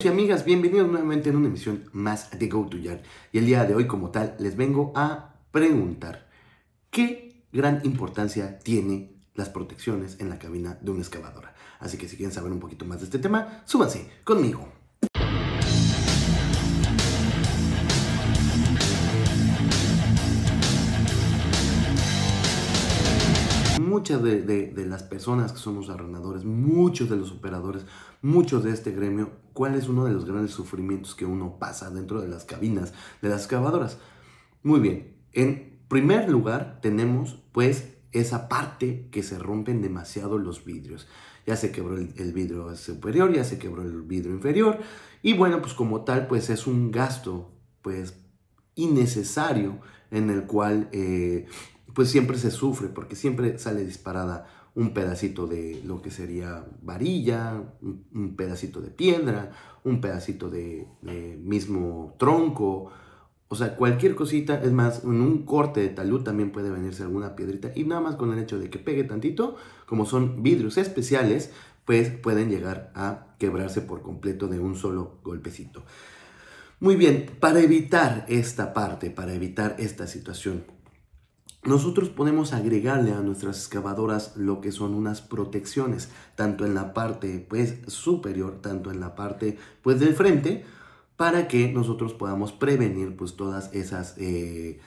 y amigas, bienvenidos nuevamente en una emisión más de Go to Yard. Y el día de hoy, como tal, les vengo a preguntar qué gran importancia tiene las protecciones en la cabina de una excavadora. Así que si quieren saber un poquito más de este tema, súbanse conmigo. muchas de, las personas que son los arrendadores, muchos de los operadores, muchos de este gremio, cuál es uno de los grandes sufrimientos que uno pasa dentro de las cabinas de las excavadoras. Muy bien, en primer lugar tenemos pues esa parte que se rompen demasiado los vidrios. Ya se quebró el, vidrio superior, ya se quebró el vidrio inferior y bueno, pues como tal pues es un gasto pues innecesario en el cual eh, pues siempre se sufre, porque siempre sale disparada un pedacito de lo que sería varilla, un, pedacito de piedra, un pedacito de, mismo tronco, o sea, cualquier cosita, es más, en un corte de talud también puede venirse alguna piedrita y nada más con el hecho de que pegue tantito, como son vidrios especiales, pues pueden llegar a quebrarse por completo de un solo golpecito. Muy bien, para evitar esta parte, para evitar esta situación, nosotros podemos agregarle a nuestras excavadoras lo que son unas protecciones, tanto en la parte pues, superior, tanto en la parte pues, del frente, para que nosotros podamos prevenir pues, todas esas eh,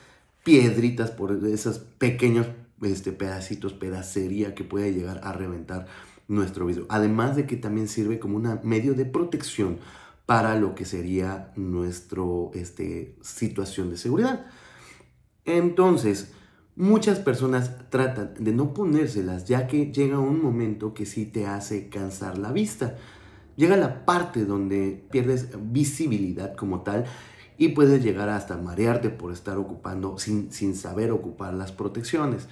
piedritas, por esos pequeños este, pedacitos, pedacería que puede llegar a reventar nuestro vidrio. Además de que también sirve como un medio de protección para lo que sería nuestra este, situación de seguridad. Entonces, Muchas personas tratan de no ponérselas ya que llega un momento que sí te hace cansar la vista. Llega la parte donde pierdes visibilidad como tal y puedes llegar hasta marearte por estar ocupando sin, sin saber ocupar las protecciones.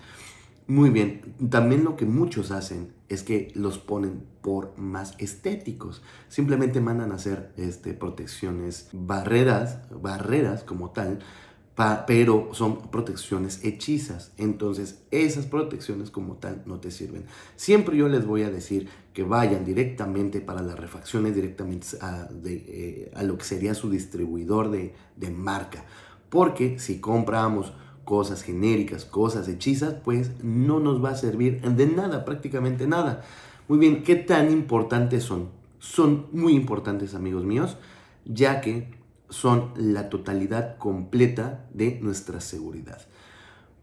Muy bien, también lo que muchos hacen es que los ponen por más estéticos. Simplemente mandan a hacer este, protecciones, barreras, barreras como tal, pero son protecciones hechizas. Entonces esas protecciones como tal no te sirven. Siempre yo les voy a decir que vayan directamente para las refacciones, directamente eh, a, lo que sería su distribuidor de, de marca. Porque si compramos cosas genéricas, cosas hechizas, pues no nos va a servir de nada, prácticamente nada. Muy bien, ¿qué tan importantes son? Son muy importantes, amigos míos, ya que son la totalidad completa de nuestra seguridad.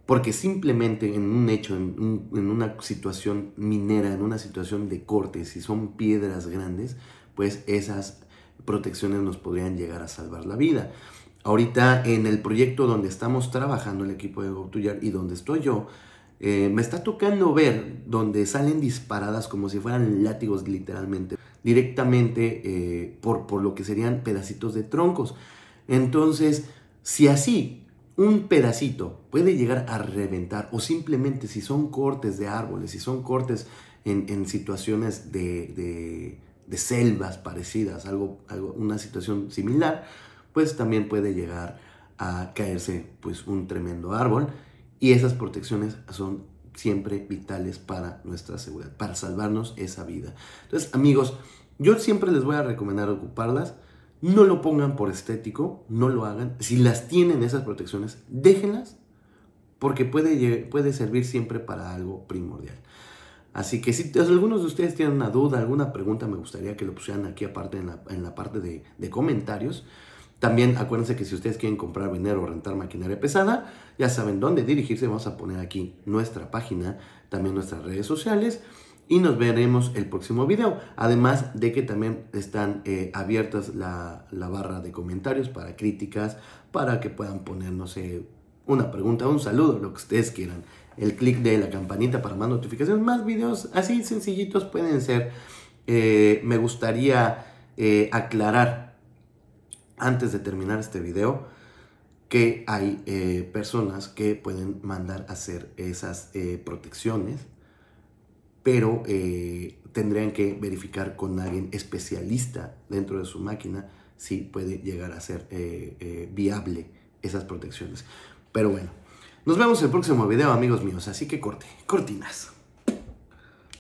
Porque simplemente en un hecho, en, una situación minera, en una situación de corte, si son piedras grandes, pues esas protecciones nos podrían llegar a salvar la vida. Ahorita en el proyecto donde estamos trabajando el equipo de GoToYard y donde estoy yo, eh, me está tocando ver donde salen disparadas como si fueran látigos literalmente directamente eh, por, por lo que serían pedacitos de troncos. Entonces, si así un pedacito puede llegar a reventar o simplemente si son cortes de árboles, si son cortes en, situaciones de, selvas parecidas, algo, algo, una situación similar, pues también puede llegar a caerse pues un tremendo árbol y esas protecciones son siempre vitales para nuestra seguridad, para salvarnos esa vida. Entonces, amigos, yo siempre les voy a recomendar ocuparlas. No lo pongan por estético, no lo hagan. Si las tienen esas protecciones, déjenlas porque puede, puede servir siempre para algo primordial. Así que si algunos de ustedes tienen una duda, alguna pregunta, me gustaría que lo pusieran aquí aparte en la, parte de, de comentarios. También acuérdense que si ustedes quieren comprar vender o rentar maquinaria pesada, ya saben dónde dirigirse. Vamos a poner aquí nuestra página, también nuestras redes sociales y nos veremos el próximo video. Además de que también están eh, abiertas la, barra de comentarios para críticas, para que puedan ponernos una pregunta, un saludo, lo que ustedes quieran. El clic de la campanita para más notificaciones, más videos así sencillitos pueden ser. Eh, me gustaría eh, aclarar antes de terminar este video que hay eh, personas que pueden mandar a hacer esas eh, protecciones, pero eh, tendrían que verificar con alguien especialista dentro de su máquina si puede llegar a ser viable esas protecciones. Pero bueno, nos vemos en el próximo video amigos míos, así que corte, cortinas.